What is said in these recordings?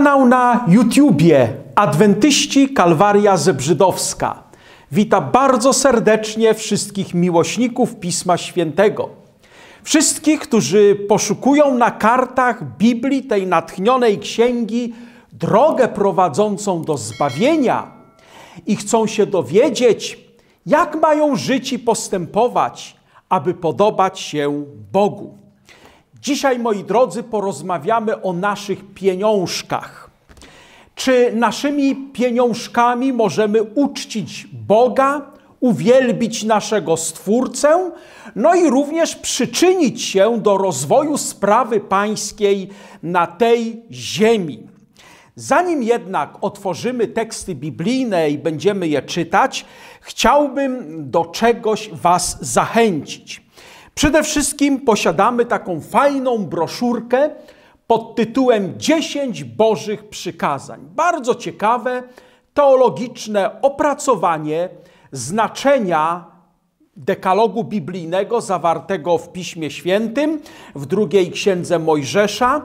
Kanał na YouTubie Adwentyści Kalwaria Zebrzydowska. Witam bardzo serdecznie wszystkich miłośników Pisma Świętego. Wszystkich, którzy poszukują na kartach Biblii, tej natchnionej księgi, drogę prowadzącą do zbawienia i chcą się dowiedzieć, jak mają żyć i postępować, aby podobać się Bogu. Dzisiaj, moi drodzy, porozmawiamy o naszych pieniążkach. Czy naszymi pieniążkami możemy uczcić Boga, uwielbić naszego Stwórcę, no i również przyczynić się do rozwoju sprawy pańskiej na tej ziemi? Zanim jednak otworzymy teksty biblijne i będziemy je czytać, chciałbym do czegoś Was zachęcić. Przede wszystkim posiadamy taką fajną broszurkę pod tytułem 10 Bożych Przykazań. Bardzo ciekawe teologiczne opracowanie znaczenia dekalogu biblijnego zawartego w Piśmie Świętym, w drugiej księdze Mojżesza,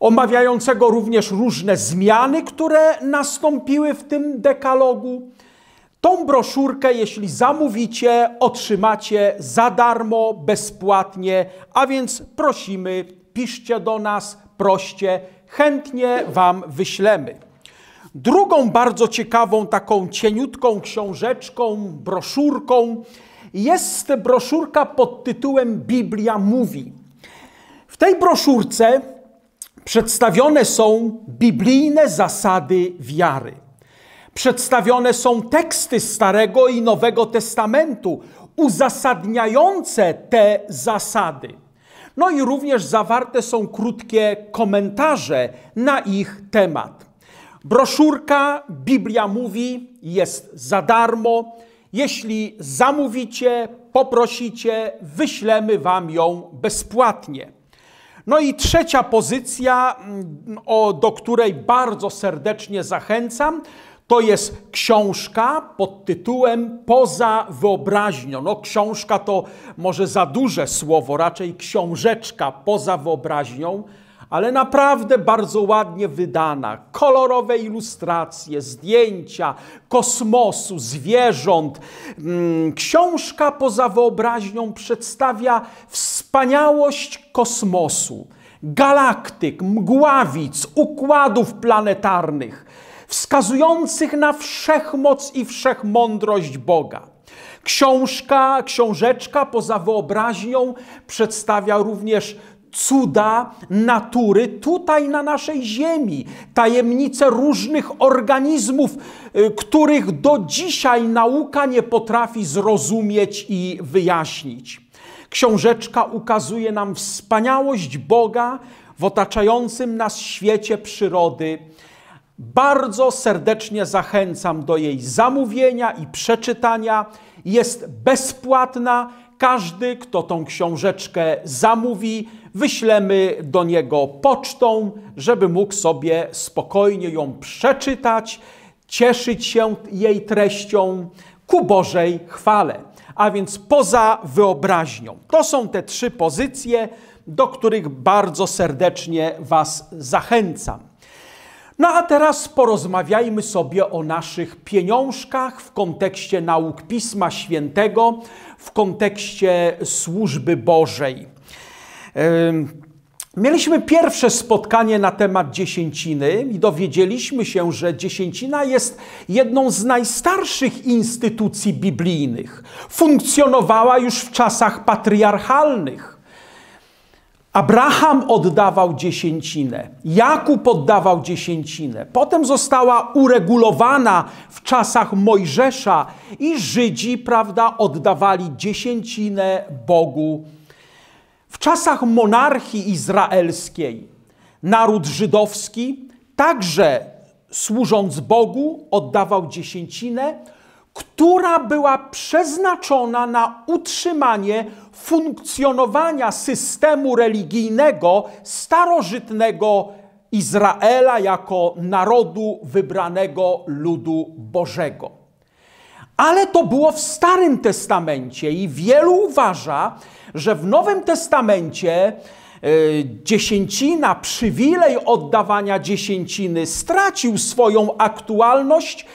omawiającego również różne zmiany, które nastąpiły w tym dekalogu Tą broszurkę, jeśli zamówicie, otrzymacie za darmo, bezpłatnie, a więc prosimy, piszcie do nas, proście, chętnie Wam wyślemy. Drugą bardzo ciekawą, taką cieniutką książeczką, broszurką jest broszurka pod tytułem Biblia mówi. W tej broszurce przedstawione są biblijne zasady wiary przedstawione są teksty Starego i Nowego Testamentu uzasadniające te zasady. No i również zawarte są krótkie komentarze na ich temat. Broszurka Biblia mówi jest za darmo. Jeśli zamówicie, poprosicie, wyślemy wam ją bezpłatnie. No i trzecia pozycja, mm, o, do której bardzo serdecznie zachęcam, to jest książka pod tytułem Poza wyobraźnią. No, książka to może za duże słowo, raczej książeczka poza wyobraźnią, ale naprawdę bardzo ładnie wydana. Kolorowe ilustracje, zdjęcia kosmosu, zwierząt. Mm, książka poza wyobraźnią przedstawia wspaniałość kosmosu, galaktyk, mgławic, układów planetarnych wskazujących na wszechmoc i wszechmądrość Boga. Książka, książeczka poza wyobraźnią przedstawia również cuda natury tutaj na naszej ziemi, tajemnice różnych organizmów, y, których do dzisiaj nauka nie potrafi zrozumieć i wyjaśnić. Książeczka ukazuje nam wspaniałość Boga w otaczającym nas świecie przyrody bardzo serdecznie zachęcam do jej zamówienia i przeczytania. Jest bezpłatna. Każdy, kto tą książeczkę zamówi, wyślemy do niego pocztą, żeby mógł sobie spokojnie ją przeczytać, cieszyć się jej treścią ku Bożej chwale, a więc poza wyobraźnią. To są te trzy pozycje, do których bardzo serdecznie Was zachęcam. No a teraz porozmawiajmy sobie o naszych pieniążkach w kontekście nauk Pisma Świętego, w kontekście służby Bożej. Mieliśmy pierwsze spotkanie na temat dziesięciny i dowiedzieliśmy się, że dziesięcina jest jedną z najstarszych instytucji biblijnych. Funkcjonowała już w czasach patriarchalnych. Abraham oddawał dziesięcinę, Jakub oddawał dziesięcinę. Potem została uregulowana w czasach Mojżesza i Żydzi, prawda, oddawali dziesięcinę Bogu. W czasach monarchii izraelskiej naród żydowski także służąc Bogu oddawał dziesięcinę, która była przeznaczona na utrzymanie funkcjonowania systemu religijnego starożytnego Izraela jako narodu wybranego ludu Bożego. Ale to było w Starym Testamencie i wielu uważa, że w Nowym Testamencie e, dziesięcina, przywilej oddawania dziesięciny stracił swoją aktualność,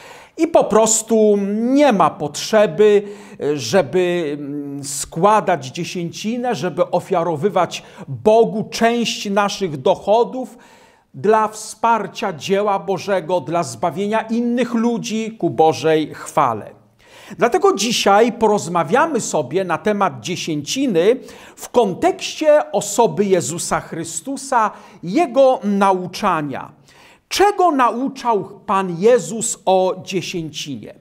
i po prostu nie ma potrzeby, e, żeby mm, składać dziesięcinę, żeby ofiarowywać Bogu część naszych dochodów dla wsparcia dzieła Bożego, dla zbawienia innych ludzi ku Bożej chwale. Dlatego dzisiaj porozmawiamy sobie na temat dziesięciny w kontekście osoby Jezusa Chrystusa, Jego nauczania. Czego nauczał Pan Jezus o dziesięcinie?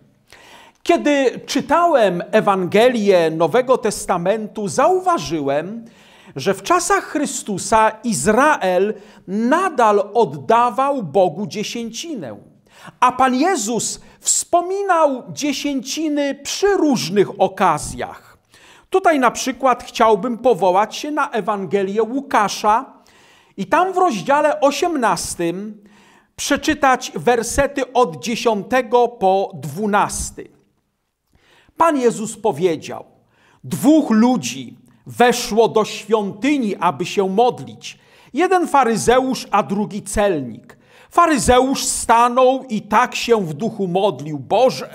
Kiedy czytałem Ewangelię Nowego Testamentu, zauważyłem, że w czasach Chrystusa Izrael nadal oddawał Bogu dziesięcinę. A Pan Jezus wspominał dziesięciny przy różnych okazjach. Tutaj na przykład chciałbym powołać się na Ewangelię Łukasza i tam w rozdziale 18 przeczytać wersety od 10 po 12. Pan Jezus powiedział: Dwóch ludzi weszło do świątyni, aby się modlić. Jeden faryzeusz, a drugi celnik. Faryzeusz stanął i tak się w duchu modlił: Boże,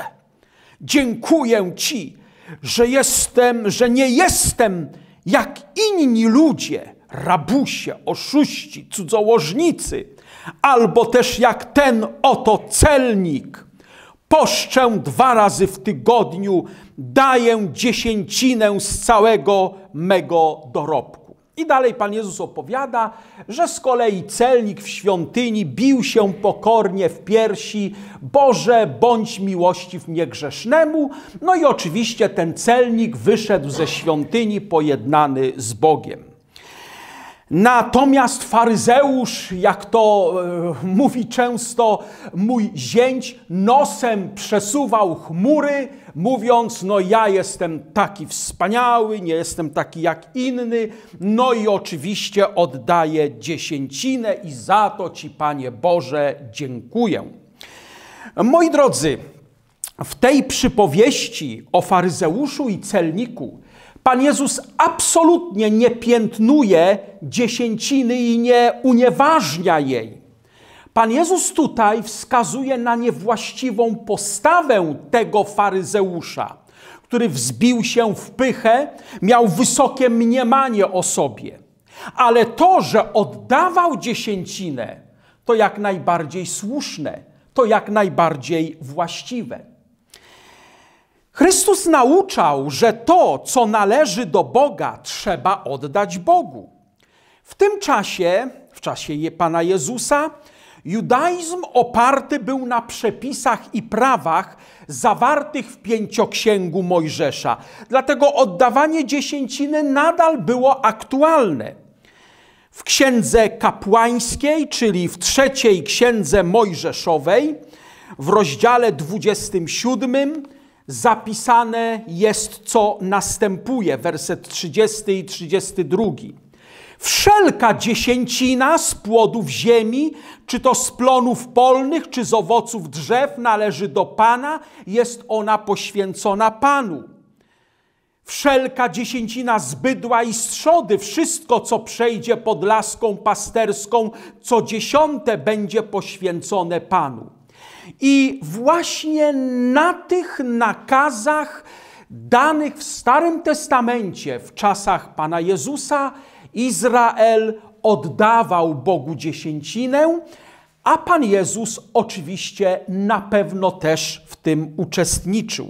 dziękuję Ci, że jestem, że nie jestem jak inni ludzie, rabusie, oszuści, cudzołożnicy albo też jak ten oto celnik. Poszczę dwa razy w tygodniu, daję dziesięcinę z całego mego dorobku. I dalej Pan Jezus opowiada, że z kolei celnik w świątyni bił się pokornie w piersi, Boże, bądź miłościw niegrzesznemu. No i oczywiście ten celnik wyszedł ze świątyni pojednany z Bogiem. Natomiast faryzeusz, jak to e, mówi często mój zięć, nosem przesuwał chmury, mówiąc: No, ja jestem taki wspaniały, nie jestem taki jak inny. No i oczywiście oddaję dziesięcinę i za to Ci, Panie Boże, dziękuję. Moi drodzy, w tej przypowieści o faryzeuszu i celniku Pan Jezus absolutnie nie piętnuje dziesięciny i nie unieważnia jej. Pan Jezus tutaj wskazuje na niewłaściwą postawę tego faryzeusza, który wzbił się w pychę, miał wysokie mniemanie o sobie. Ale to, że oddawał dziesięcinę, to jak najbardziej słuszne, to jak najbardziej właściwe. Chrystus nauczał, że to, co należy do Boga, trzeba oddać Bogu. W tym czasie, w czasie Pana Jezusa, judaizm oparty był na przepisach i prawach zawartych w pięcioksięgu Mojżesza. Dlatego oddawanie dziesięciny nadal było aktualne. W księdze kapłańskiej, czyli w trzeciej księdze Mojżeszowej, w rozdziale 27, zapisane jest, co następuje, werset 30 i 32. Wszelka dziesięcina z płodów ziemi, czy to z plonów polnych, czy z owoców drzew, należy do Pana, jest ona poświęcona Panu. Wszelka dziesięcina z bydła i strzody, wszystko, co przejdzie pod laską pasterską, co dziesiąte będzie poświęcone Panu. I właśnie na tych nakazach danych w Starym Testamencie w czasach Pana Jezusa Izrael oddawał Bogu dziesięcinę, a Pan Jezus oczywiście na pewno też w tym uczestniczył.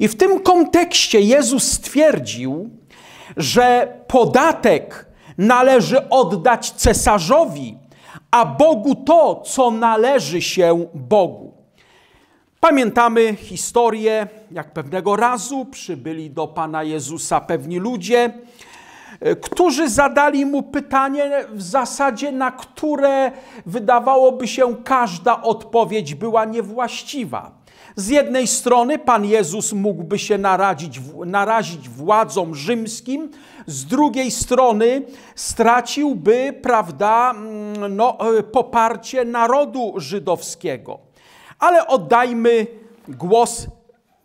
I w tym kontekście Jezus stwierdził, że podatek należy oddać cesarzowi, a Bogu to, co należy się Bogu. Pamiętamy historię, jak pewnego razu przybyli do Pana Jezusa pewni ludzie, e, którzy zadali mu pytanie, w zasadzie na które wydawałoby się każda odpowiedź była niewłaściwa. Z jednej strony Pan Jezus mógłby się narazić, narazić władzom rzymskim, z drugiej strony straciłby, prawda, mm, no, e, poparcie narodu żydowskiego. Ale oddajmy głos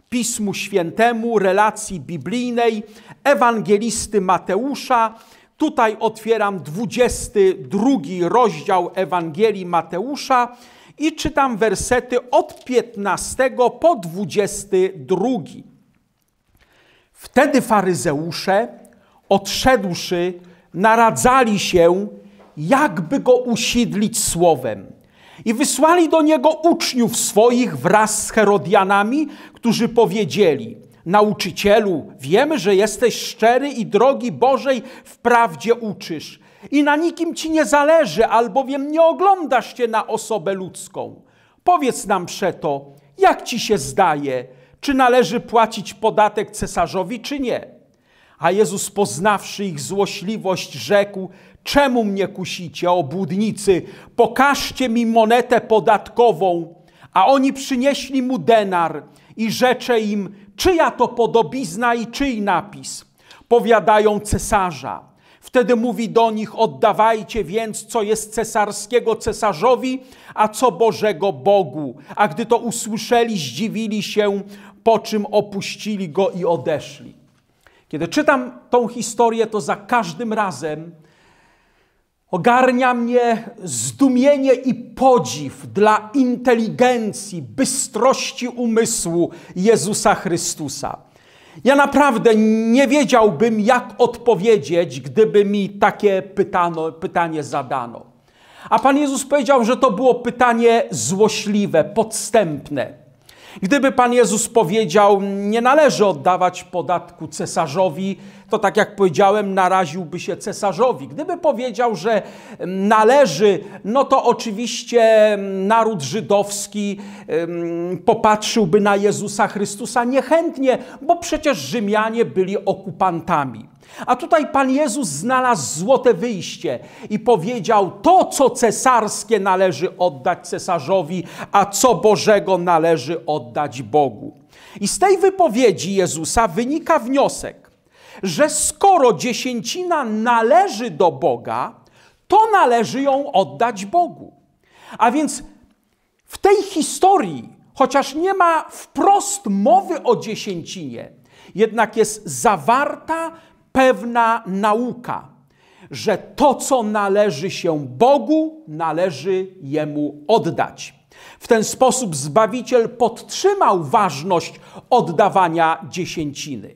Pismu Świętemu, relacji biblijnej, ewangelisty Mateusza. Tutaj otwieram 22 rozdział Ewangelii Mateusza i czytam wersety od 15 po 22. Wtedy faryzeusze odszedłszy, naradzali się, jakby go usiedlić słowem. I wysłali do niego uczniów swoich wraz z Herodianami, którzy powiedzieli: Nauczycielu, wiemy, że jesteś szczery i drogi Bożej w prawdzie uczysz. I na nikim ci nie zależy, albowiem nie oglądasz się na osobę ludzką. Powiedz nam przeto, jak ci się zdaje, czy należy płacić podatek cesarzowi, czy nie? A Jezus, poznawszy ich złośliwość, rzekł: Czemu mnie kusicie, obłudnicy? Pokażcie mi monetę podatkową. A oni przynieśli mu denar i rzecze im: Czyja to podobizna i czyj napis? Powiadają cesarza. Wtedy mówi do nich: Oddawajcie więc, co jest cesarskiego cesarzowi, a co Bożego Bogu. A gdy to usłyszeli, zdziwili się, po czym opuścili go i odeszli. Kiedy czytam tą historię, to za każdym razem ogarnia mnie zdumienie i podziw dla inteligencji, bystrości umysłu Jezusa Chrystusa. Ja naprawdę nie wiedziałbym, jak odpowiedzieć, gdyby mi takie pytano, pytanie zadano. A Pan Jezus powiedział, że to było pytanie złośliwe, podstępne. Gdyby Pan Jezus powiedział, nie należy oddawać podatku cesarzowi, to tak jak powiedziałem, naraziłby się cesarzowi. Gdyby powiedział, że należy, no to oczywiście mm, naród żydowski mm, popatrzyłby na Jezusa Chrystusa niechętnie, bo przecież Rzymianie byli okupantami. A tutaj Pan Jezus znalazł złote wyjście i powiedział: To, co cesarskie należy oddać cesarzowi, a co Bożego należy oddać Bogu. I z tej wypowiedzi Jezusa wynika wniosek, że skoro dziesięcina należy do Boga, to należy ją oddać Bogu. A więc w tej historii, chociaż nie ma wprost mowy o dziesięcinie, jednak jest zawarta pewna nauka, że to, co należy się Bogu, należy Jemu oddać. W ten sposób Zbawiciel podtrzymał ważność oddawania dziesięciny.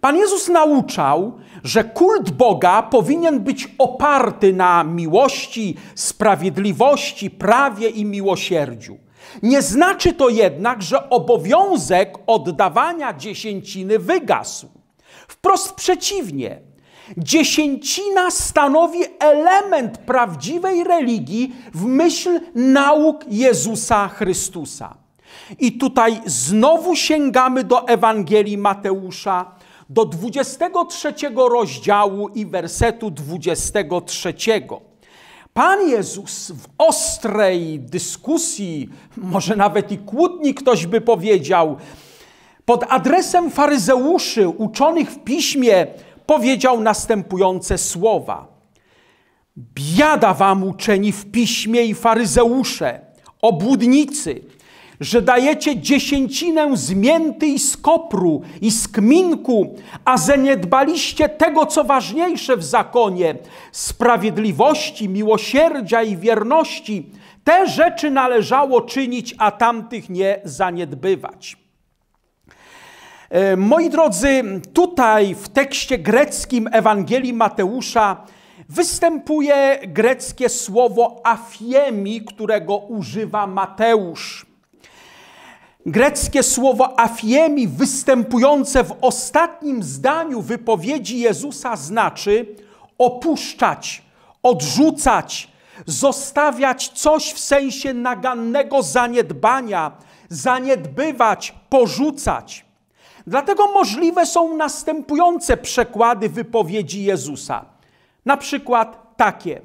Pan Jezus nauczał, że kult Boga powinien być oparty na miłości, sprawiedliwości, prawie i miłosierdziu. Nie znaczy to jednak, że obowiązek oddawania dziesięciny wygasł. Wprost przeciwnie. Dziesięcina stanowi element prawdziwej religii w myśl nauk Jezusa Chrystusa. I tutaj znowu sięgamy do Ewangelii Mateusza, do 23 rozdziału i wersetu 23. Pan Jezus w ostrej dyskusji, może nawet i kłótni ktoś by powiedział, pod adresem faryzeuszy uczonych w piśmie powiedział następujące słowa: Biada wam uczeni w piśmie i faryzeusze, obłudnicy, że dajecie dziesięcinę z mięty i z kopru i z kminku, a zaniedbaliście tego, co ważniejsze w zakonie sprawiedliwości, miłosierdzia i wierności. Te rzeczy należało czynić, a tamtych nie zaniedbywać. E, moi drodzy, tutaj w tekście greckim Ewangelii Mateusza występuje greckie słowo afiemi, którego używa Mateusz. Greckie słowo afiemi występujące w ostatnim zdaniu wypowiedzi Jezusa znaczy opuszczać, odrzucać, zostawiać coś w sensie nagannego zaniedbania, zaniedbywać, porzucać. Dlatego możliwe są następujące przekłady wypowiedzi Jezusa. Na przykład takie.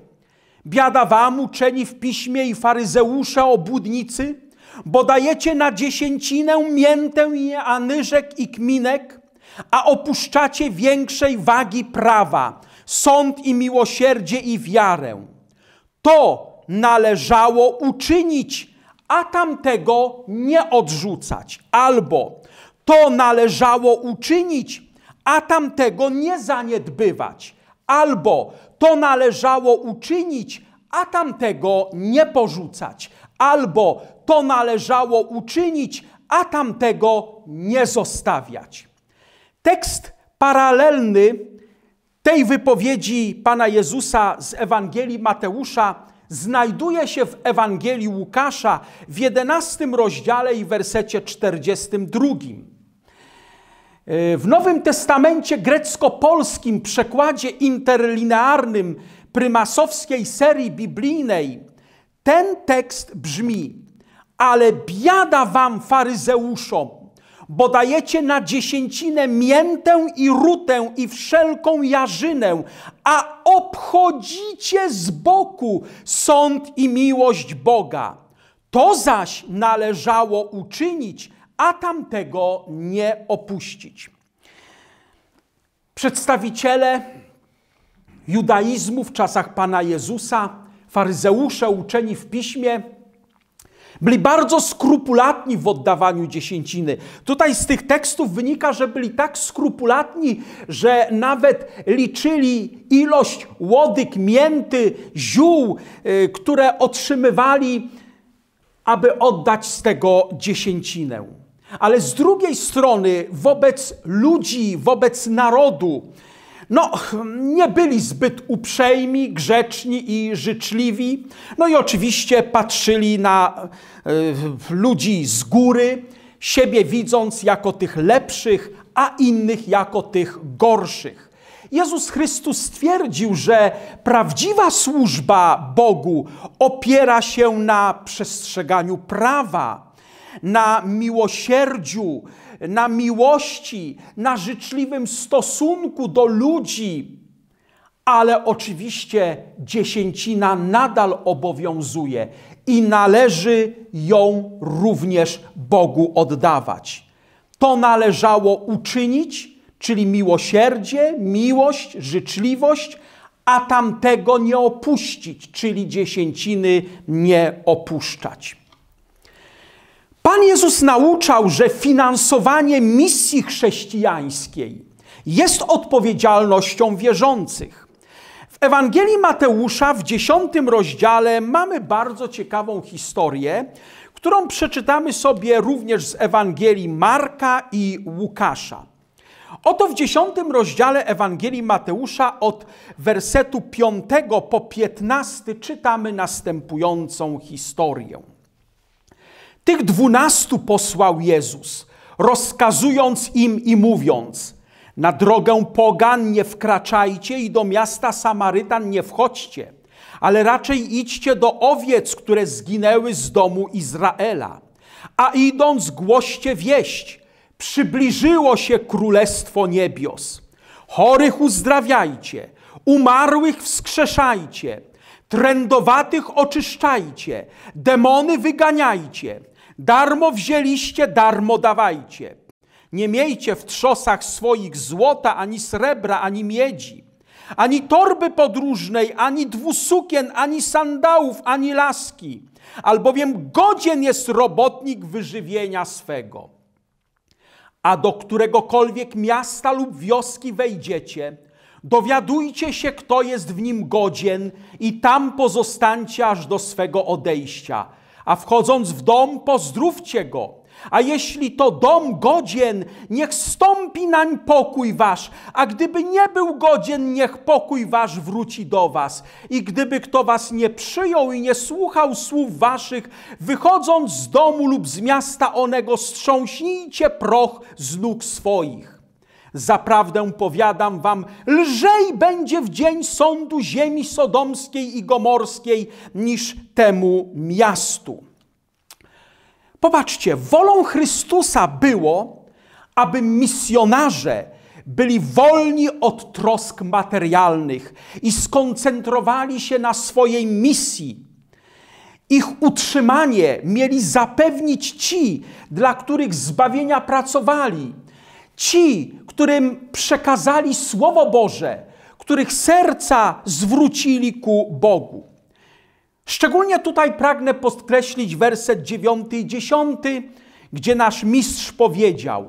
Biada wam, uczeni w piśmie i faryzeusze, obudnicy, bo dajecie na dziesięcinę miętę i anyżek i kminek, a opuszczacie większej wagi prawa, sąd i miłosierdzie i wiarę. To należało uczynić, a tamtego nie odrzucać. Albo to należało uczynić, a tamtego nie zaniedbywać. Albo to należało uczynić, a tamtego nie porzucać. Albo to należało uczynić, a tamtego nie zostawiać. Tekst paralelny tej wypowiedzi Pana Jezusa z Ewangelii Mateusza znajduje się w Ewangelii Łukasza w 11 rozdziale i wersecie 42. Y, w Nowym Testamencie grecko-polskim przekładzie interlinearnym prymasowskiej serii biblijnej ten tekst brzmi: Ale biada wam faryzeuszom, bo dajecie na dziesięcinę miętę i rutę i wszelką jarzynę, a obchodzicie z boku sąd i miłość Boga. To zaś należało uczynić, a tamtego nie opuścić. Przedstawiciele judaizmu w czasach Pana Jezusa, faryzeusze uczeni w piśmie, byli bardzo skrupulatni w oddawaniu dziesięciny. Tutaj z tych tekstów wynika, że byli tak skrupulatni, że nawet liczyli ilość łodyg, mięty, ziół, y, które otrzymywali, aby oddać z tego dziesięcinę ale z drugiej strony wobec ludzi, wobec narodu, no, nie byli zbyt uprzejmi, grzeczni i życzliwi. No i oczywiście patrzyli na y, ludzi z góry, siebie widząc jako tych lepszych, a innych jako tych gorszych. Jezus Chrystus stwierdził, że prawdziwa służba Bogu opiera się na przestrzeganiu prawa, na miłosierdziu, na miłości, na życzliwym stosunku do ludzi. Ale oczywiście dziesięcina nadal obowiązuje i należy ją również Bogu oddawać. To należało uczynić, czyli miłosierdzie, miłość, życzliwość, a tamtego nie opuścić, czyli dziesięciny nie opuszczać. Pan Jezus nauczał, że finansowanie misji chrześcijańskiej jest odpowiedzialnością wierzących. W Ewangelii Mateusza w dziesiątym rozdziale mamy bardzo ciekawą historię, którą przeczytamy sobie również z Ewangelii Marka i Łukasza. Oto w dziesiątym rozdziale Ewangelii Mateusza od wersetu 5 po 15 czytamy następującą historię. Tych dwunastu posłał Jezus, rozkazując im i mówiąc: Na drogę pogan nie wkraczajcie i do miasta Samarytan nie wchodźcie, ale raczej idźcie do owiec, które zginęły z domu Izraela. A idąc, głoście wieść: Przybliżyło się królestwo niebios. Chorych uzdrawiajcie, umarłych wskrzeszajcie. Trędowatych oczyszczajcie, demony wyganiajcie, Darmo wzięliście, darmo dawajcie. Nie miejcie w trzosach swoich złota, ani srebra, ani miedzi, ani torby podróżnej, ani dwusukien, ani sandałów, ani laski, albowiem godzien jest robotnik wyżywienia swego. A do któregokolwiek miasta lub wioski wejdziecie, dowiadujcie się, kto jest w nim godzien i tam pozostańcie aż do swego odejścia – a wchodząc w dom, pozdrówcie go. A jeśli to dom godzien, niech stąpi nań pokój wasz, a gdyby nie był godzien, niech pokój wasz wróci do was. I gdyby kto was nie przyjął i nie słuchał słów waszych, wychodząc z domu lub z miasta onego, strząśnijcie proch z nóg swoich. Zaprawdę powiadam wam, lżej będzie w dzień sądu ziemi sodomskiej i gomorskiej niż temu miastu. Popatrzcie, wolą Chrystusa było, aby misjonarze byli wolni od trosk materialnych i skoncentrowali się na swojej misji. Ich utrzymanie mieli zapewnić ci, dla których zbawienia pracowali Ci, którym przekazali Słowo Boże, których serca zwrócili ku Bogu. Szczególnie tutaj pragnę podkreślić werset 9 i 10, gdzie nasz mistrz powiedział: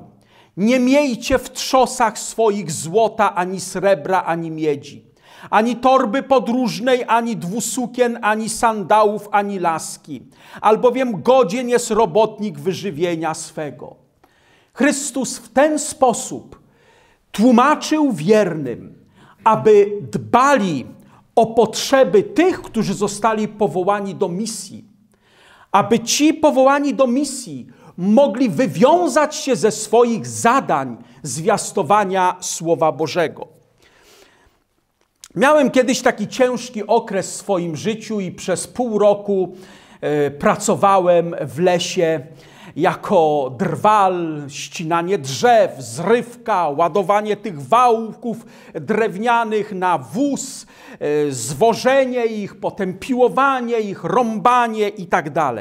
Nie miejcie w trzosach swoich złota, ani srebra, ani miedzi, ani torby podróżnej, ani dwusukien, ani sandałów, ani laski, albowiem godzien jest robotnik wyżywienia swego. Chrystus w ten sposób tłumaczył wiernym, aby dbali o potrzeby tych, którzy zostali powołani do misji, aby ci powołani do misji mogli wywiązać się ze swoich zadań zwiastowania Słowa Bożego. Miałem kiedyś taki ciężki okres w swoim życiu i przez pół roku e, pracowałem w lesie jako drwal, ścinanie drzew, zrywka, ładowanie tych wałków drewnianych na wóz, e, zwożenie ich, potem piłowanie ich, rąbanie itd. Tak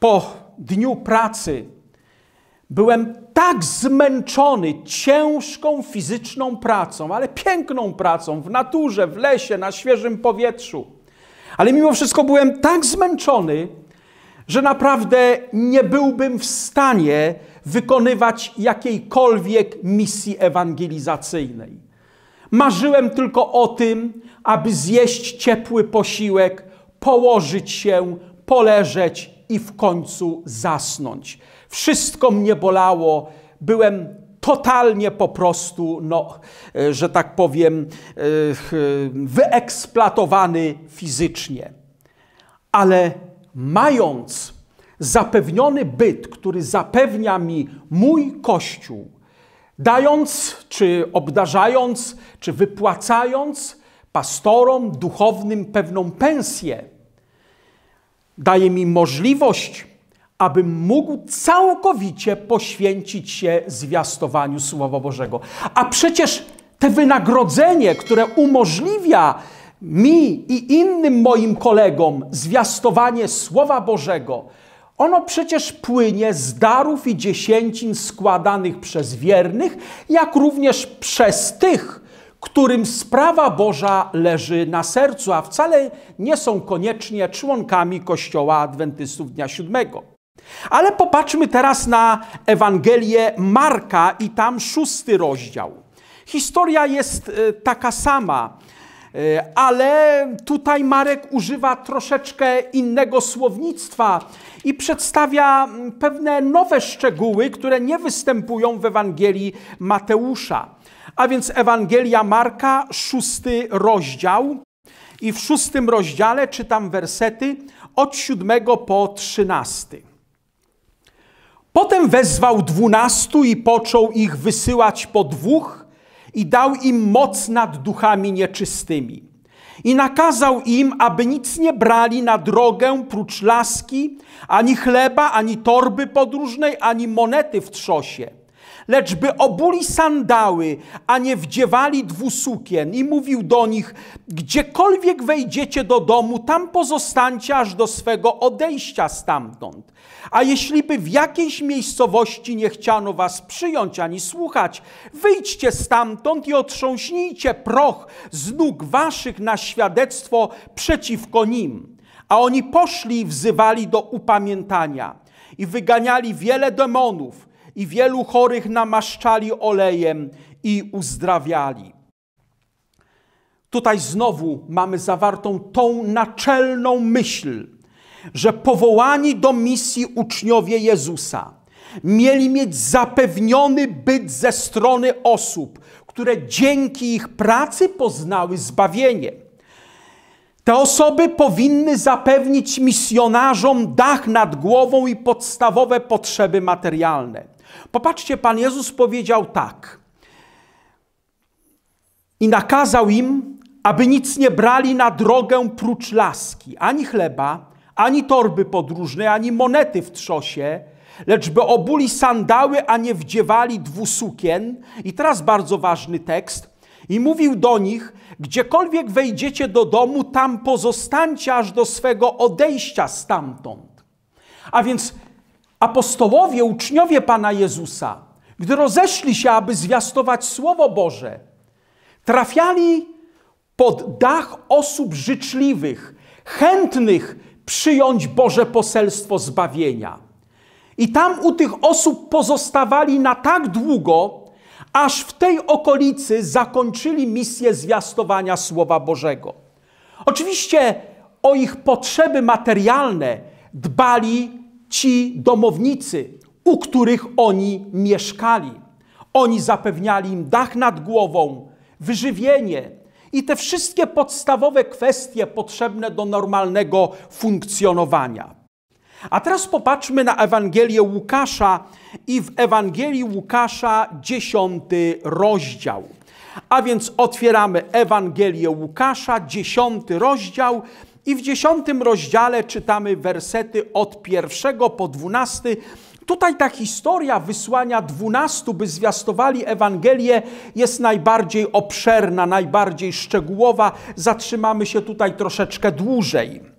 po dniu pracy byłem tak zmęczony ciężką fizyczną pracą, ale piękną pracą w naturze, w lesie, na świeżym powietrzu. Ale mimo wszystko byłem tak zmęczony, że naprawdę nie byłbym w stanie wykonywać jakiejkolwiek misji ewangelizacyjnej. Marzyłem tylko o tym, aby zjeść ciepły posiłek, położyć się, poleżeć i w końcu zasnąć. Wszystko mnie bolało, byłem totalnie po prostu, no, e, że tak powiem, e, e, wyeksploatowany fizycznie. Ale mając zapewniony byt, który zapewnia mi mój Kościół, dając, czy obdarzając, czy wypłacając pastorom duchownym pewną pensję, daje mi możliwość, abym mógł całkowicie poświęcić się zwiastowaniu Słowa Bożego. A przecież te wynagrodzenie, które umożliwia mi i innym moim kolegom zwiastowanie Słowa Bożego, ono przecież płynie z darów i dziesięcin składanych przez wiernych, jak również przez tych, którym sprawa Boża leży na sercu, a wcale nie są koniecznie członkami Kościoła Adwentystów Dnia Siódmego. Ale popatrzmy teraz na Ewangelię Marka i tam szósty rozdział. Historia jest e, taka sama. E, ale tutaj Marek używa troszeczkę innego słownictwa i przedstawia mm, pewne nowe szczegóły, które nie występują w Ewangelii Mateusza. A więc Ewangelia Marka, szósty rozdział. I w szóstym rozdziale czytam wersety od siódmego po trzynasty. Potem wezwał dwunastu i począł ich wysyłać po dwóch, i dał im moc nad duchami nieczystymi. I nakazał im, aby nic nie brali na drogę prócz laski, ani chleba, ani torby podróżnej, ani monety w trzosie lecz by obuli sandały, a nie wdziewali dwusukien. I mówił do nich, gdziekolwiek wejdziecie do domu, tam pozostańcie aż do swego odejścia stamtąd. A jeśli by w jakiejś miejscowości nie chciano was przyjąć ani słuchać, wyjdźcie stamtąd i otrząśnijcie proch z nóg waszych na świadectwo przeciwko nim. A oni poszli i wzywali do upamiętania i wyganiali wiele demonów i wielu chorych namaszczali olejem i uzdrawiali. Tutaj znowu mamy zawartą tą naczelną myśl, że powołani do misji uczniowie Jezusa mieli mieć zapewniony byt ze strony osób, które dzięki ich pracy poznały zbawienie. Te osoby powinny zapewnić misjonarzom dach nad głową i podstawowe potrzeby materialne. Popatrzcie, Pan Jezus powiedział tak i nakazał im, aby nic nie brali na drogę prócz laski, ani chleba, ani torby podróżne, ani monety w trzosie, lecz by obuli sandały, a nie wdziewali dwusukien. I teraz bardzo ważny tekst. I mówił do nich, gdziekolwiek wejdziecie do domu, tam pozostańcie aż do swego odejścia stamtąd. A więc apostołowie, uczniowie Pana Jezusa, gdy rozeszli się, aby zwiastować Słowo Boże, trafiali pod dach osób życzliwych, chętnych przyjąć Boże poselstwo zbawienia. I tam u tych osób pozostawali na tak długo, aż w tej okolicy zakończyli misję zwiastowania Słowa Bożego. Oczywiście o ich potrzeby materialne dbali ci domownicy, u których oni mieszkali. Oni zapewniali im dach nad głową, wyżywienie i te wszystkie podstawowe kwestie potrzebne do normalnego funkcjonowania. A teraz popatrzmy na Ewangelię Łukasza i w Ewangelii Łukasza dziesiąty rozdział. A więc otwieramy Ewangelię Łukasza, dziesiąty rozdział i w dziesiątym rozdziale czytamy wersety od pierwszego po dwunasty. Tutaj ta historia wysłania dwunastu, by zwiastowali Ewangelię, jest najbardziej obszerna, najbardziej szczegółowa. Zatrzymamy się tutaj troszeczkę dłużej.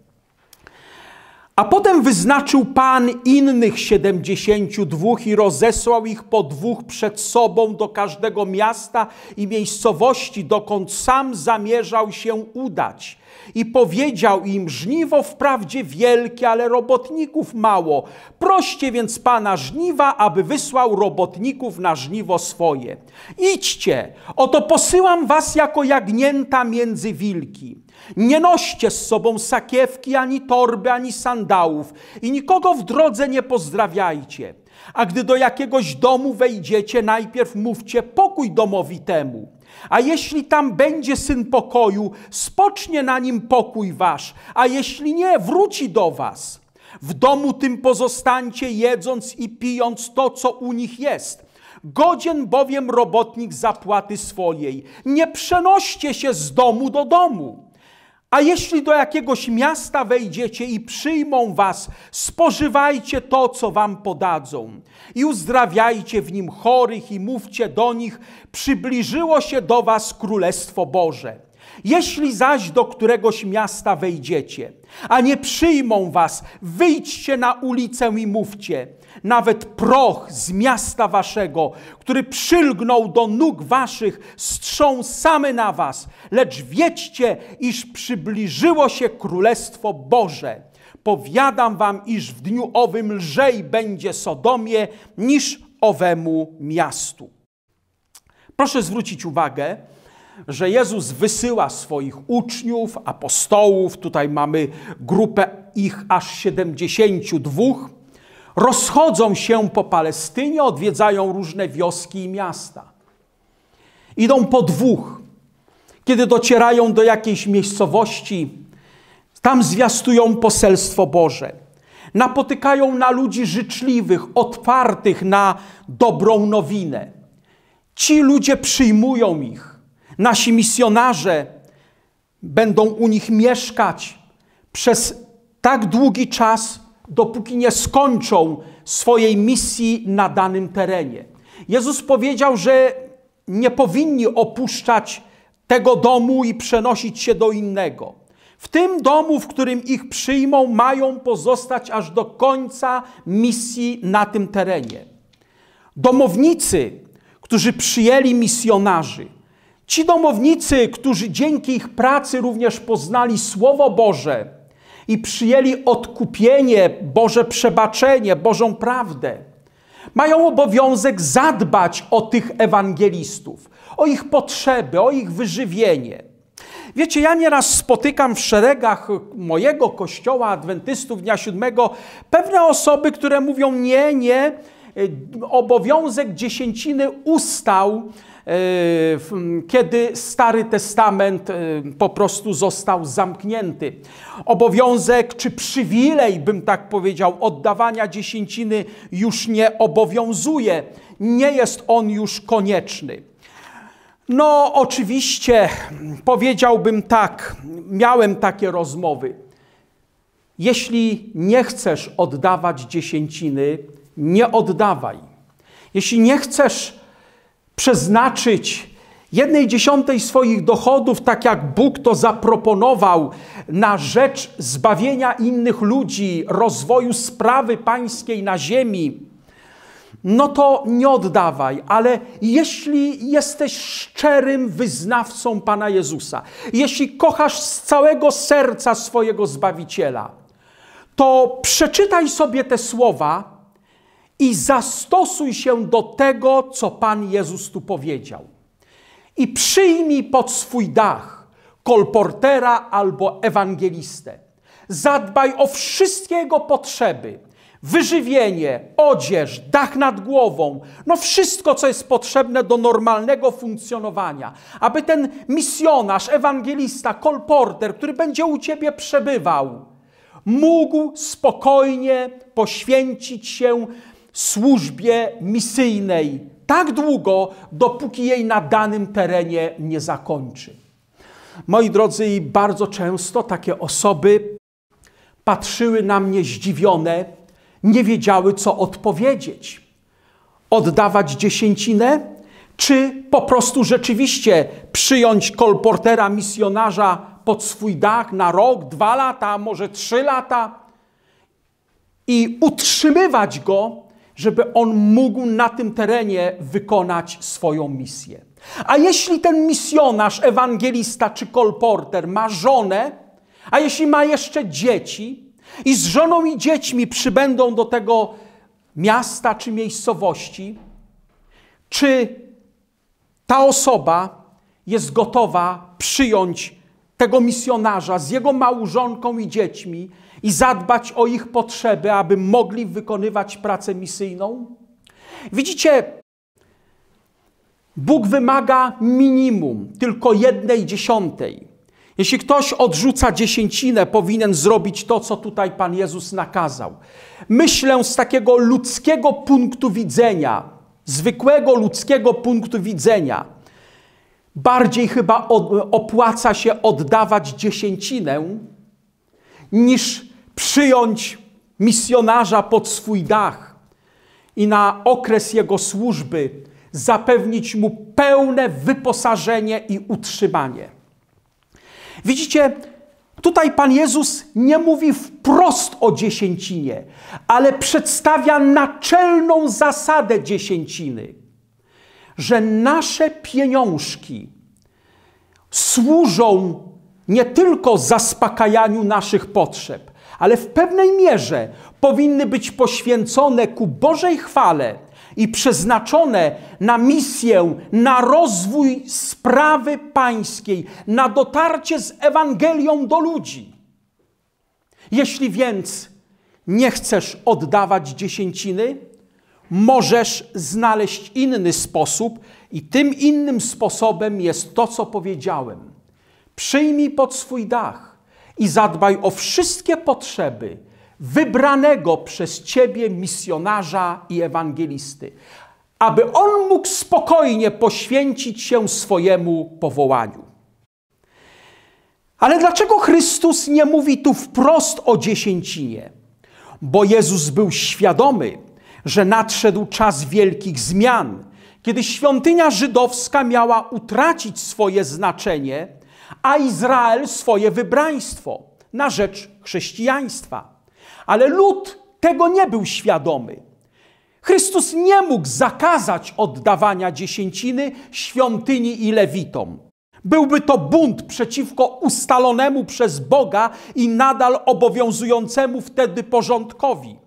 A potem wyznaczył Pan innych siedemdziesięciu dwóch i rozesłał ich po dwóch przed sobą do każdego miasta i miejscowości, dokąd sam zamierzał się udać. I powiedział im, żniwo wprawdzie wielkie, ale robotników mało. Proście więc Pana żniwa, aby wysłał robotników na żniwo swoje. Idźcie, oto posyłam was jako jagnięta między wilki. Nie noście z sobą sakiewki, ani torby, ani sandałów i nikogo w drodze nie pozdrawiajcie. A gdy do jakiegoś domu wejdziecie, najpierw mówcie pokój domowi temu. A jeśli tam będzie syn pokoju, spocznie na nim pokój wasz, a jeśli nie, wróci do was. W domu tym pozostańcie, jedząc i pijąc to, co u nich jest. Godzien bowiem robotnik zapłaty swojej. Nie przenoście się z domu do domu. A jeśli do jakiegoś miasta wejdziecie i przyjmą was, spożywajcie to, co wam podadzą, i uzdrawiajcie w nim chorych, i mówcie do nich: Przybliżyło się do was Królestwo Boże. Jeśli zaś do któregoś miasta wejdziecie, a nie przyjmą was, wyjdźcie na ulicę i mówcie: nawet proch z miasta waszego, który przylgnął do nóg waszych, strząsamy na was, lecz wiedzcie, iż przybliżyło się Królestwo Boże. Powiadam wam, iż w dniu owym lżej będzie Sodomie niż owemu miastu. Proszę zwrócić uwagę, że Jezus wysyła swoich uczniów, apostołów, tutaj mamy grupę ich aż 72, rozchodzą się po Palestynie, odwiedzają różne wioski i miasta. Idą po dwóch. Kiedy docierają do jakiejś miejscowości, tam zwiastują poselstwo Boże. Napotykają na ludzi życzliwych, otwartych na dobrą nowinę. Ci ludzie przyjmują ich. Nasi misjonarze będą u nich mieszkać przez tak długi czas, dopóki nie skończą swojej misji na danym terenie. Jezus powiedział, że nie powinni opuszczać tego domu i przenosić się do innego. W tym domu, w którym ich przyjmą, mają pozostać aż do końca misji na tym terenie. Domownicy, którzy przyjęli misjonarzy, ci domownicy, którzy dzięki ich pracy również poznali Słowo Boże, i przyjęli odkupienie, Boże przebaczenie, Bożą prawdę, mają obowiązek zadbać o tych ewangelistów, o ich potrzeby, o ich wyżywienie. Wiecie, ja nieraz spotykam w szeregach mojego kościoła adwentystów dnia siódmego pewne osoby, które mówią: Nie, nie, obowiązek dziesięciny ustał E, kiedy Stary Testament e, po prostu został zamknięty. Obowiązek czy przywilej, bym tak powiedział, oddawania dziesięciny już nie obowiązuje, nie jest on już konieczny. No, oczywiście powiedziałbym tak, miałem takie rozmowy. Jeśli nie chcesz oddawać dziesięciny, nie oddawaj. Jeśli nie chcesz przeznaczyć jednej dziesiątej swoich dochodów, tak jak Bóg to zaproponował, na rzecz zbawienia innych ludzi, rozwoju sprawy pańskiej na ziemi, no to nie oddawaj, ale jeśli jesteś szczerym wyznawcą Pana Jezusa, jeśli kochasz z całego serca swojego Zbawiciela, to przeczytaj sobie te słowa, i zastosuj się do tego, co Pan Jezus tu powiedział. I przyjmij pod swój dach kolportera albo ewangelistę. Zadbaj o wszystkie jego potrzeby. Wyżywienie, odzież, dach nad głową, no wszystko, co jest potrzebne do normalnego funkcjonowania, aby ten misjonarz, ewangelista, kolporter, który będzie u ciebie przebywał, mógł spokojnie poświęcić się służbie misyjnej tak długo, dopóki jej na danym terenie nie zakończy. Moi drodzy, bardzo często takie osoby patrzyły na mnie zdziwione, nie wiedziały, co odpowiedzieć. Oddawać dziesięcinę? Czy po prostu rzeczywiście przyjąć kolportera, misjonarza pod swój dach na rok, dwa lata, może trzy lata i utrzymywać go żeby on mógł na tym terenie wykonać swoją misję. A jeśli ten misjonarz, ewangelista czy kolporter ma żonę, a jeśli ma jeszcze dzieci i z żoną i dziećmi przybędą do tego miasta czy miejscowości, czy ta osoba jest gotowa przyjąć tego misjonarza z jego małżonką i dziećmi i zadbać o ich potrzeby, aby mogli wykonywać pracę misyjną? Widzicie, Bóg wymaga minimum, tylko jednej dziesiątej. Jeśli ktoś odrzuca dziesięcinę, powinien zrobić to, co tutaj Pan Jezus nakazał. Myślę z takiego ludzkiego punktu widzenia, zwykłego ludzkiego punktu widzenia. Bardziej chyba opłaca się oddawać dziesięcinę, niż przyjąć misjonarza pod swój dach i na okres jego służby zapewnić mu pełne wyposażenie i utrzymanie. Widzicie, tutaj Pan Jezus nie mówi wprost o dziesięcinie, ale przedstawia naczelną zasadę dziesięciny, że nasze pieniążki służą nie tylko zaspokajaniu naszych potrzeb, ale w pewnej mierze powinny być poświęcone ku Bożej chwale i przeznaczone na misję, na rozwój sprawy pańskiej, na dotarcie z Ewangelią do ludzi. Jeśli więc nie chcesz oddawać dziesięciny, możesz znaleźć inny sposób, i tym innym sposobem jest to, co powiedziałem. Przyjmij pod swój dach i zadbaj o wszystkie potrzeby wybranego przez Ciebie misjonarza i ewangelisty, aby on mógł spokojnie poświęcić się swojemu powołaniu. Ale dlaczego Chrystus nie mówi tu wprost o dziesięcinie? Bo Jezus był świadomy, że nadszedł czas wielkich zmian, kiedy świątynia żydowska miała utracić swoje znaczenie a Izrael swoje wybraństwo na rzecz chrześcijaństwa. Ale lud tego nie był świadomy. Chrystus nie mógł zakazać oddawania dziesięciny świątyni i lewitom. Byłby to bunt przeciwko ustalonemu przez Boga i nadal obowiązującemu wtedy porządkowi.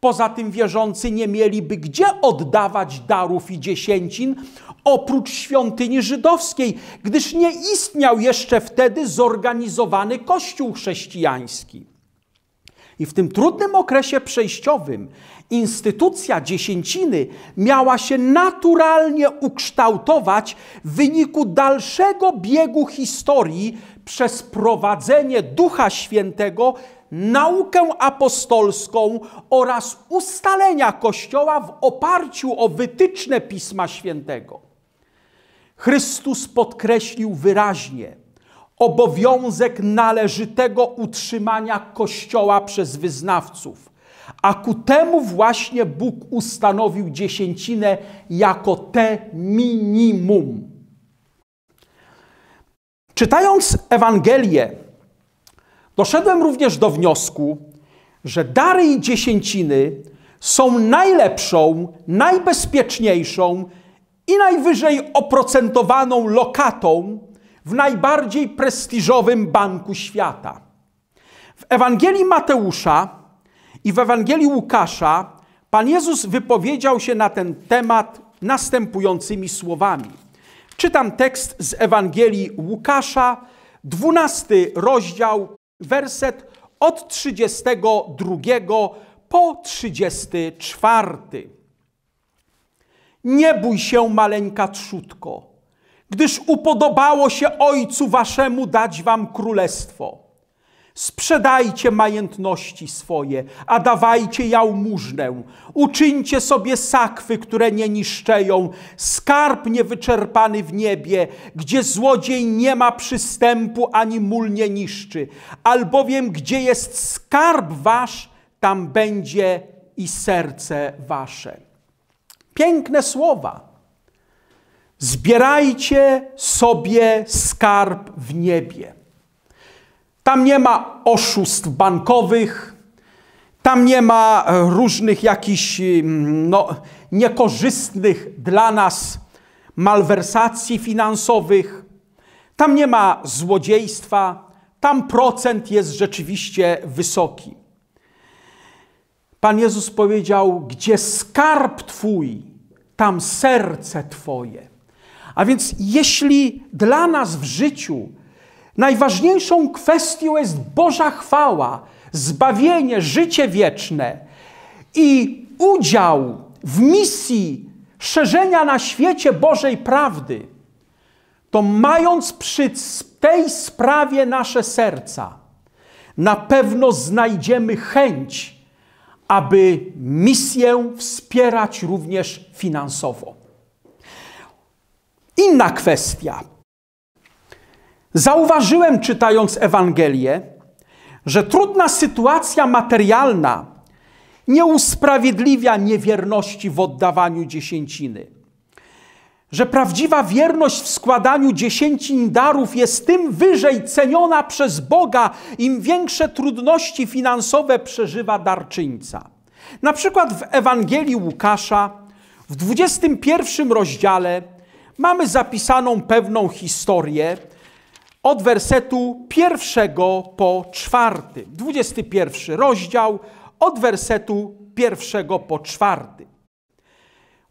Poza tym wierzący nie mieliby gdzie oddawać darów i dziesięcin oprócz świątyni żydowskiej, gdyż nie istniał jeszcze wtedy zorganizowany kościół chrześcijański. I w tym trudnym okresie przejściowym instytucja dziesięciny miała się naturalnie ukształtować w wyniku dalszego biegu historii przez prowadzenie Ducha Świętego naukę apostolską oraz ustalenia Kościoła w oparciu o wytyczne Pisma Świętego. Chrystus podkreślił wyraźnie obowiązek należytego utrzymania Kościoła przez wyznawców, a ku temu właśnie Bóg ustanowił dziesięcinę jako te minimum. Czytając Ewangelię, Doszedłem również do wniosku, że dary i dziesięciny są najlepszą, najbezpieczniejszą i najwyżej oprocentowaną lokatą w najbardziej prestiżowym banku świata. W Ewangelii Mateusza i w Ewangelii Łukasza Pan Jezus wypowiedział się na ten temat następującymi słowami. Czytam tekst z Ewangelii Łukasza, 12 rozdział, werset od 32 po 34. Nie bój się, maleńka trzutko, gdyż upodobało się Ojcu Waszemu dać Wam królestwo. Sprzedajcie majątności swoje, a dawajcie jałmużnę. Uczyńcie sobie sakwy, które nie niszczeją, skarb niewyczerpany w niebie, gdzie złodziej nie ma przystępu ani mól nie niszczy. Albowiem gdzie jest skarb wasz, tam będzie i serce wasze. Piękne słowa. Zbierajcie sobie skarb w niebie. Tam nie ma oszustw bankowych, tam nie ma e, różnych jakichś mm, no, niekorzystnych dla nas malwersacji finansowych, tam nie ma złodziejstwa, tam procent jest rzeczywiście wysoki. Pan Jezus powiedział: Gdzie skarb Twój, tam serce Twoje. A więc, jeśli dla nas w życiu Najważniejszą kwestią jest Boża chwała, zbawienie, życie wieczne i udział w misji szerzenia na świecie Bożej prawdy. To mając przy tej sprawie nasze serca, na pewno znajdziemy chęć, aby misję wspierać również finansowo. Inna kwestia Zauważyłem, czytając Ewangelię, że trudna sytuacja materialna nie usprawiedliwia niewierności w oddawaniu dziesięciny. Że prawdziwa wierność w składaniu dziesięcin darów jest tym wyżej ceniona przez Boga, im większe trudności finansowe przeżywa darczyńca. Na przykład w Ewangelii Łukasza, w 21 rozdziale, mamy zapisaną pewną historię, od wersetu pierwszego po czwarty. 21 rozdział od wersetu pierwszego po czwarty.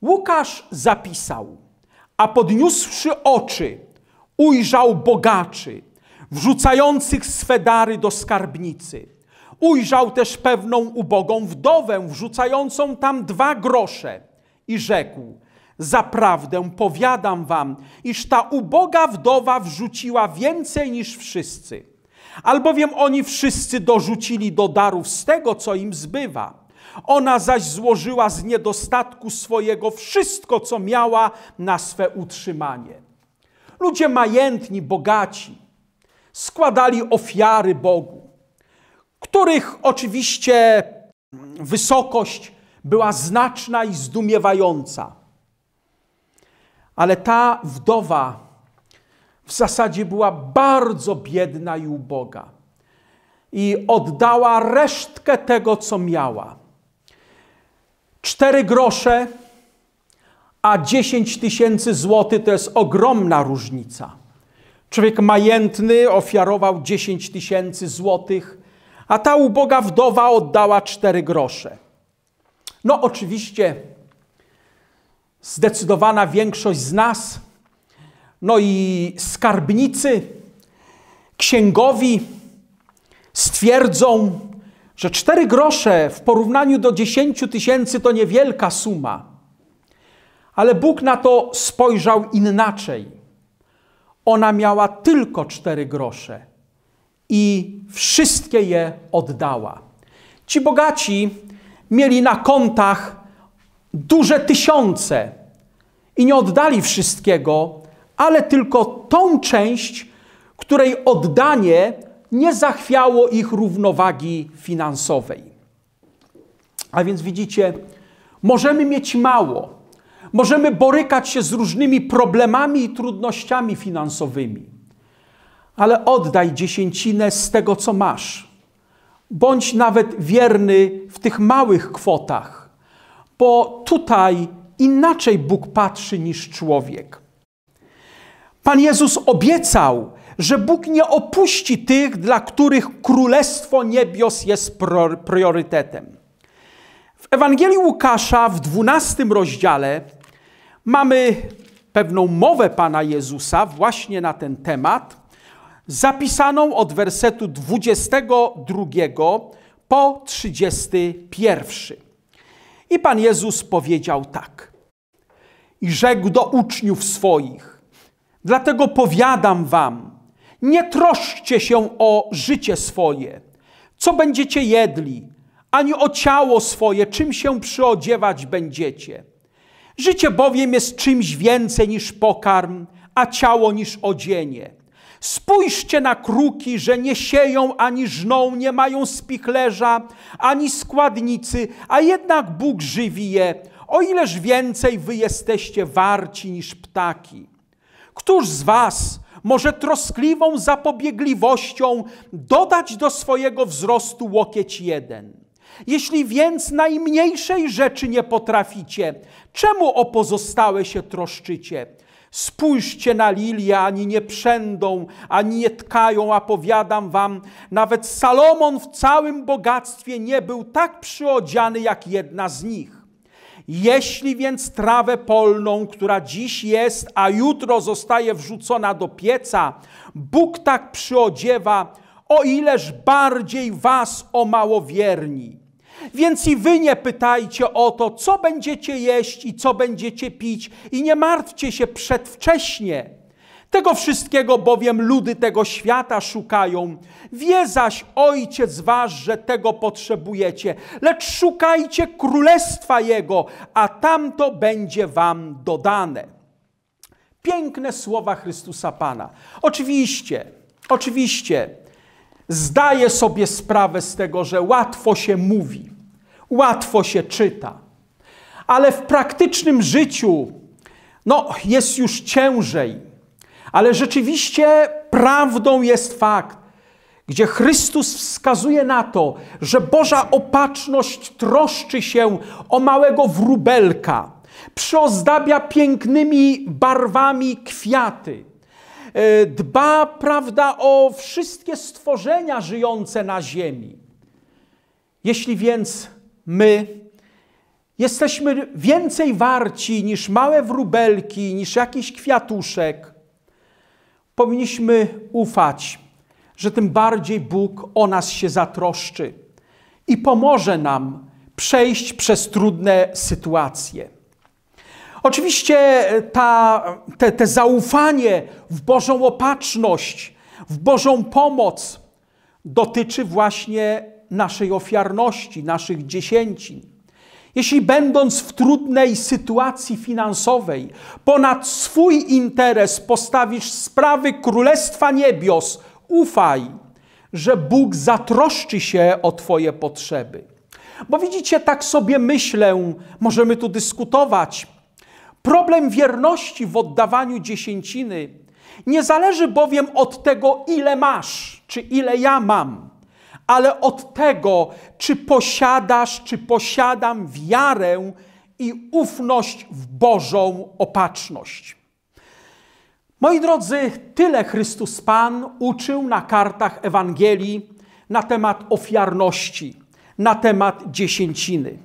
Łukasz zapisał, a podniósłszy oczy, ujrzał bogaczy, wrzucających swe dary do skarbnicy. Ujrzał też pewną ubogą wdowę, wrzucającą tam dwa grosze i rzekł – Zaprawdę powiadam wam, iż ta uboga wdowa wrzuciła więcej niż wszyscy, albowiem oni wszyscy dorzucili do darów z tego, co im zbywa. Ona zaś złożyła z niedostatku swojego wszystko, co miała na swe utrzymanie. Ludzie majętni, bogaci, składali ofiary Bogu, których oczywiście wysokość była znaczna i zdumiewająca. Ale ta wdowa w zasadzie była bardzo biedna i uboga. I oddała resztkę tego, co miała. Cztery grosze, a dziesięć tysięcy złotych to jest ogromna różnica. Człowiek majętny ofiarował dziesięć tysięcy złotych, a ta uboga wdowa oddała cztery grosze. No oczywiście zdecydowana większość z nas, no i skarbnicy, księgowi stwierdzą, że cztery grosze w porównaniu do dziesięciu tysięcy to niewielka suma. Ale Bóg na to spojrzał inaczej. Ona miała tylko cztery grosze i wszystkie je oddała. Ci bogaci mieli na kontach duże tysiące, i nie oddali wszystkiego, ale tylko tą część, której oddanie nie zachwiało ich równowagi finansowej. A więc widzicie, możemy mieć mało, możemy borykać się z różnymi problemami i trudnościami finansowymi, ale oddaj dziesięcinę z tego, co masz. Bądź nawet wierny w tych małych kwotach, bo tutaj Inaczej Bóg patrzy niż człowiek. Pan Jezus obiecał, że Bóg nie opuści tych, dla których królestwo niebios jest priorytetem. W Ewangelii Łukasza w 12 rozdziale mamy pewną mowę Pana Jezusa właśnie na ten temat, zapisaną od wersetu 22 po 31. I Pan Jezus powiedział tak. I rzekł do uczniów swoich: Dlatego powiadam wam, nie troszcie się o życie swoje, co będziecie jedli, ani o ciało swoje, czym się przyodziewać będziecie. Życie bowiem jest czymś więcej niż pokarm, a ciało niż odzienie. Spójrzcie na kruki, że nie sieją ani żną, nie mają spichlerza, ani składnicy, a jednak Bóg żywi je. O ileż więcej wy jesteście warci niż ptaki. Któż z was może troskliwą zapobiegliwością dodać do swojego wzrostu łokieć jeden? Jeśli więc najmniejszej rzeczy nie potraficie, czemu o pozostałe się troszczycie? Spójrzcie na lilie, ani nie przędą, ani nie tkają, a powiadam wam, nawet Salomon w całym bogactwie nie był tak przyodziany jak jedna z nich. Jeśli więc trawę polną, która dziś jest, a jutro zostaje wrzucona do pieca, Bóg tak przyodziewa, o ileż bardziej was o małowierni. Więc i wy nie pytajcie o to, co będziecie jeść i co będziecie pić, i nie martwcie się przedwcześnie. Tego wszystkiego bowiem ludy tego świata szukają. Wie zaś Ojciec wasz, że tego potrzebujecie, lecz szukajcie królestwa Jego, a tamto będzie wam dodane. Piękne słowa Chrystusa Pana. Oczywiście, oczywiście, zdaję sobie sprawę z tego, że łatwo się mówi łatwo się czyta, ale w praktycznym życiu no, jest już ciężej. Ale rzeczywiście prawdą jest fakt, gdzie Chrystus wskazuje na to, że Boża opatrzność troszczy się o małego wróbelka, przyozdabia pięknymi barwami kwiaty, e, dba, prawda, o wszystkie stworzenia żyjące na ziemi. Jeśli więc my jesteśmy więcej warci niż małe wróbelki, niż jakiś kwiatuszek. Powinniśmy ufać, że tym bardziej Bóg o nas się zatroszczy i pomoże nam przejść przez trudne sytuacje. Oczywiście e, ta, te, te zaufanie w Bożą opatrzność, w Bożą pomoc dotyczy właśnie naszej ofiarności, naszych dziesięcin. Jeśli będąc w trudnej sytuacji finansowej, ponad swój interes postawisz sprawy Królestwa Niebios, ufaj, że Bóg zatroszczy się o Twoje potrzeby. Bo widzicie, tak sobie myślę, możemy tu dyskutować. Problem wierności w oddawaniu dziesięciny nie zależy bowiem od tego, ile masz, czy ile ja mam ale od tego, czy posiadasz, czy posiadam wiarę i ufność w Bożą opatrzność. Moi drodzy, tyle Chrystus Pan uczył na kartach Ewangelii na temat ofiarności, na temat dziesięciny.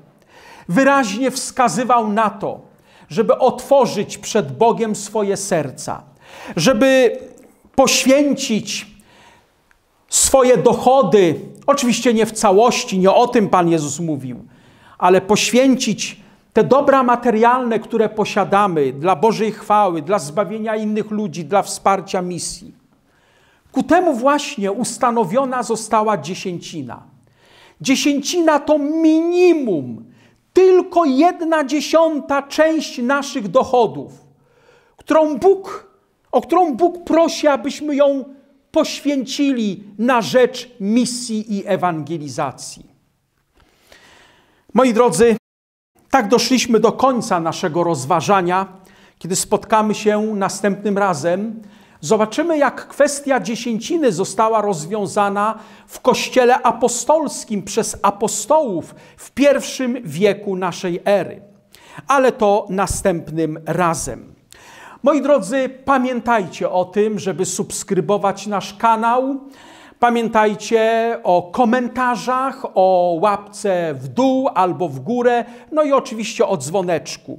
Wyraźnie wskazywał na to, żeby otworzyć przed Bogiem swoje serca, żeby poświęcić swoje dochody, Oczywiście nie w całości, nie o tym Pan Jezus mówił, ale poświęcić te dobra materialne, które posiadamy dla Bożej chwały, dla zbawienia innych ludzi, dla wsparcia misji. Ku temu właśnie ustanowiona została dziesięcina. Dziesięcina to minimum, tylko jedna dziesiąta część naszych dochodów, którą Bóg, o którą Bóg prosi, abyśmy ją poświęcili na rzecz misji i ewangelizacji. Moi drodzy, tak doszliśmy do końca naszego rozważania. Kiedy spotkamy się następnym razem, zobaczymy, jak kwestia dziesięciny została rozwiązana w Kościele Apostolskim przez apostołów w pierwszym wieku naszej ery. Ale to następnym razem. Moi drodzy, pamiętajcie o tym, żeby subskrybować nasz kanał. Pamiętajcie o komentarzach, o łapce w dół albo w górę, no i oczywiście o dzwoneczku.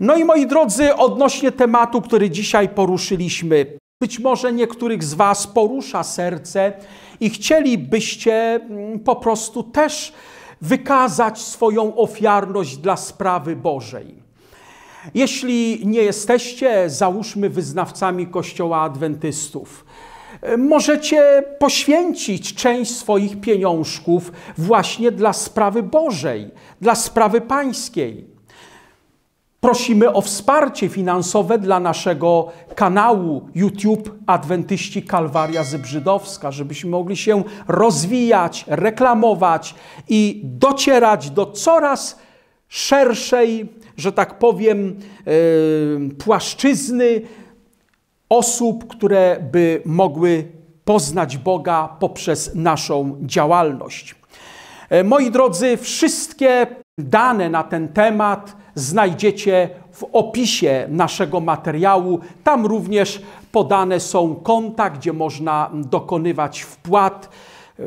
No i moi drodzy, odnośnie tematu, który dzisiaj poruszyliśmy, być może niektórych z Was porusza serce i chcielibyście mm, po prostu też wykazać swoją ofiarność dla sprawy Bożej. Jeśli nie jesteście, załóżmy, wyznawcami Kościoła Adwentystów, e, możecie poświęcić część swoich pieniążków właśnie dla sprawy Bożej, dla sprawy Pańskiej. Prosimy o wsparcie finansowe dla naszego kanału YouTube Adwentyści Kalwaria Zybrzydowska, żebyśmy mogli się rozwijać, reklamować i docierać do coraz szerszej że tak powiem, e, płaszczyzny osób, które by mogły poznać Boga poprzez naszą działalność. E, moi drodzy, wszystkie dane na ten temat znajdziecie w opisie naszego materiału. Tam również podane są konta, gdzie można dokonywać wpłat. Y,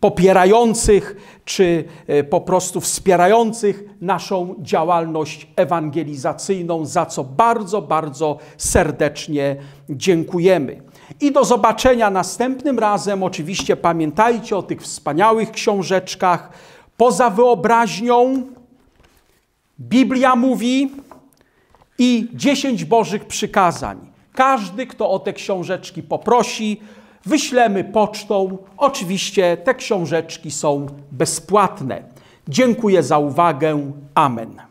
popierających czy y, po prostu wspierających naszą działalność ewangelizacyjną, za co bardzo, bardzo serdecznie dziękujemy. I do zobaczenia następnym razem. Oczywiście pamiętajcie o tych wspaniałych książeczkach. Poza wyobraźnią Biblia mówi i dziesięć Bożych przykazań. Każdy, kto o te książeczki poprosi, wyślemy pocztą. Oczywiście te książeczki są bezpłatne. Dziękuję za uwagę. Amen.